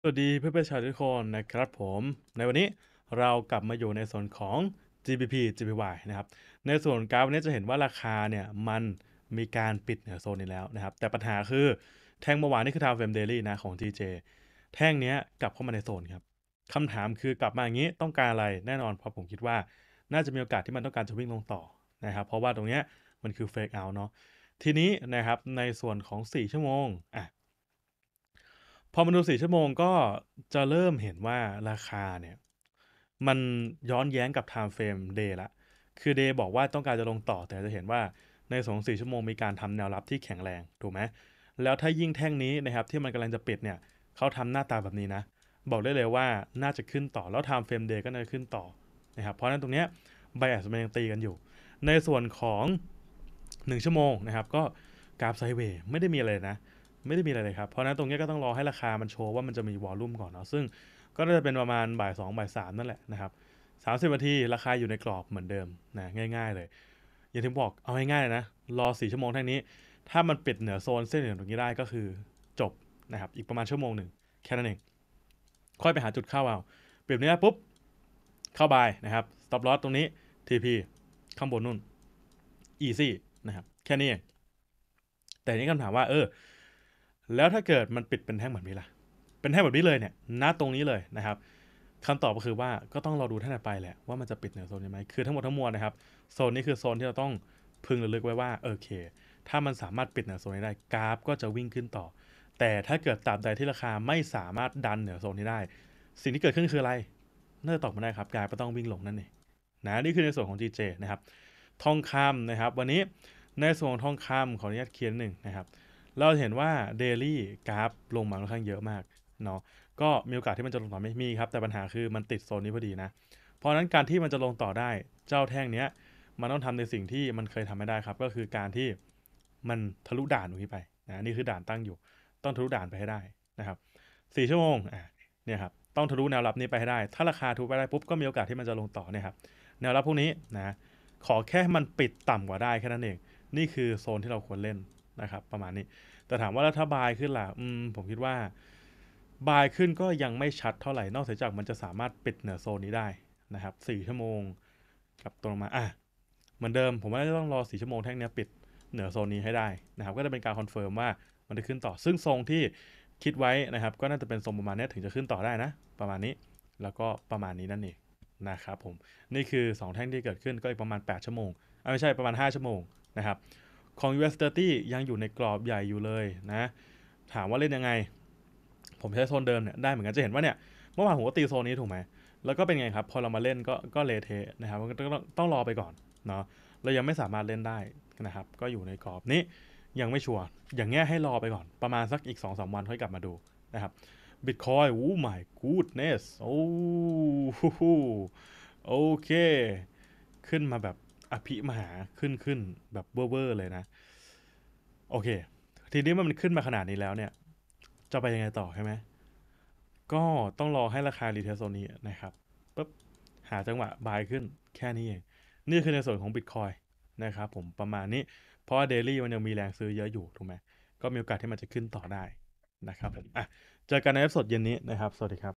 สวัสดีเพื่อนๆชาวทุกคนนะครับผม ในวันนี้เรากลับมาอยู่ในส่วนของ GBP GPY นะครับในส่วนกราฟนี้จะเห็นว่าราคาเนี่ยมันมีการปิดเหนือโซนนี้แล้วนะครับแต่ปัญหาคือแท่งเมื่อวานนี่คือทาวเฟมเดลี่นะของ TJ แท่งนี้กลับเข้ามาในโซนครับคำถามคือกลับมาอย่างนี้ต้องการอะไรแน่นอนเพราะผมคิดว่าน่าจะมีโอกาสที่มันต้องการจะวิ่งลงต่อนะครับเพราะว่าตรงนี้มันคือเฟกเอาเนาะทีนี้นะครับในส่วนของ4ชั่วโมงอ่ะพอมาดูสี่ชั่วโมงก็จะเริ่มเห็นว่าราคาเนี่ย มันย้อนแย้งกับ time frame day ละ คือ day บอกว่าต้องการจะลงต่อแต่จะเห็นว่าในสองสี่ชั่วโมงมีการทำแนวรับที่แข็งแรง ถูกไหม แล้วถ้ายิ่งแท่งนี้นะครับที่มันกำลังจะปิดเนี่ยเขาทำหน้าตาแบบนี้นะ บอกได้เลยว่าน่าจะขึ้นต่อแล้ว time frame day ก็น่าจะขึ้นต่อนะครับเพราะนั้นตรงเนี้ย bias มันยังตีกันอยู่ ในส่วนของ 1 ชั่วโมงนะครับก็กราฟไซเวย์ไม่ได้มีอะไรนะไม่ได้มีอะไรเลยครับ เพราะนั้นตรงนี้ก็ต้องรอให้ราคา มันโชว์ว่ามันจะมีวอลลุ่มก่อนเนาะ ซึ่งก็น่าจะเป็นประมาณบ่าย2บ่าย3นั่นแหละนะครับ 30นาที ราคาอยู่ในกรอบเหมือนเดิมนะง่ายๆเลย อย่างที่บอกเอาง่ายๆเลยนะ รอ 4 ชั่วโมงท่างนี้ ถ้ามันปิดเหนือโซนเส้นเหนือตรงนี้ได้ก็คือจบนะครับอีกประมาณชั่วโมงหนึ่งแค่นั้นเอง ค่อยไปหาจุดเข้าเอาเปรียบเนี้ยปุ๊บเข้าบายนะครับ stop loss ตรงนี้ TP ข้างบนนู่น easy นะครับแค่นี้เองแต่นี้คำถามว่าเออแล้วถ้าเกิดมันปิดเป็นแท่งแบบนี้ล่ะเป็นแท่งแบบนี้เลยเนี่ย ณ ตรงนี้เลยนะครับคำตอบก็คือว่าก็ต้องรอดูท่านไปแหละว่ามันจะปิดเหนือโซนไหมคือทั้งหมดทั้งมวลนะครับ โซนนี้คือโซนที่เราต้องพึงระลึกไว้ว่าโอเค ถ้ามันสามารถปิดเหนือโซนนี้ได้กราฟก็จะวิ่งขึ้นต่อ แต่ถ้าเกิดตราบใดที่ราคาไม่สามารถดันเหนือโซนนี้ได้ สิ่งที่เกิดขึ้นคืออะไร น่าจะตอบมาได้ครับ กราฟก็ต้องวิ่งลงนั่นเอง นะ นี่คือในส่วนของ GJ นะครับ ทองคำนะครับ วันนี้ในส่วนทองคำขออนุญาตเขียนหนึ่งนะครับเราเห็นว่าเดลี่กราฟลงมาค่อนข้างเยอะมากเนาะ ก็มีโอกาสที่มันจะลงต่อไม่มีครับ แต่ปัญหาคือมันติดโซนนี้พอดีนะ เพราะนั้นการที่มันจะลงต่อได้ เจ้าแท่งเนี้ย มันต้องทำในสิ่งที่มันเคยทำไม่ได้ครับ ก็คือการที่มันทะลุด่านตรงนี้ไปนะนี่คือด่านตั้งอยู่ ต้องทะลุด่านไปให้ได้นะครับสี่ชั่วโมงอ่ะเนี่ยครับ ต้องทะลุแนวรับนี้ไปให้ได้ ถ้าราคาทะลุไปได้ปุ๊บ ก็มีโอกาสที่มันจะลงต่อเนี่ยครับ แนวรับพวกนี้นะ ขอแค่มันปิดต่ำกว่าได้แค่นั้นเอง นี่คือโซนที่เราควรเล่นนะครับ ประมาณนี้ แต่ถามว่าแล้วถ้าบายขึ้นล่ะอืมผมคิดว่า บายขึ้นก็ยังไม่ชัดเท่าไหร่ นอกเสียจากมันจะสามารถปิดเหนือโซนนี้ได้นะครับสี่ชั่วโมงกับตรงมา อ่ะ เหมือนเดิม ผมว่าจะต้องรอสี่ชั่วโมงแท่งนี้ปิดเหนือโซนนี้ให้ได้นะครับ ก็จะเป็นการคอนเฟิร์มว่ามันจะขึ้นต่อซึ่งทรงที่คิดไว้นะครับก็น่าจะเป็นทรงประมาณนี้ถึงจะขึ้นต่อได้นะ ประมาณนี้แล้วก็ประมาณนี้นั่นเองนะครับผมนี่คือ 2 แท่งที่เกิดขึ้น ก็อีกประมาณ8ชั่วโมงไม่ใช่ประมาณ5ชั่วโมงนะครับของ US30 ยังอยู่ในกรอบใหญ่อยู่เลยนะ ถามว่าเล่นยังไง ผมใช้โซนเดิมเนี่ยได้เหมือนกัน จะเห็นว่าเนี่ย เมื่อวานผมก็ตีโซนนี้ถูกไหมแล้วก็เป็นไงครับ พอเรามาเล่นก็ก็เลเทนะครับ ก็ต้องต้องรอไปก่อนเนาะ เรายังไม่สามารถเล่นได้นะครับ ก็อยู่ในกรอบนี้ยังไม่ชัวร์ อย่างเงี้ยให้รอไปก่อน ประมาณสักอีก2อสวันค่อยกลับมาดูนะครับบิตคอยวู้ไม goodness โอ้โหโอเคขึ้นมาแบบอภิมหาขึ้นขึ้นแบบเว่อร์เลยนะ โอเค ทีนี้มันขึ้นมาขนาดนี้แล้วเนี่ย จะไปยังไงต่อใช่ไหมก็ต้องรอให้ราคารีเทสโซนี้นะครับปุ๊บหาจังหวะบายขึ้นแค่นี้เอง นี่คือในส่วนของ Bitcoin นะครับผมประมาณนี้ เพราะว่าเดลี่มันยังมีแรงซื้อเยอะอยู่ถูกไหมก็มีโอกาสที่มันจะขึ้นต่อได้นะครับผมอ่ะเจอกันในเอพสดเย็นนี้นะครับสวัสดีครับ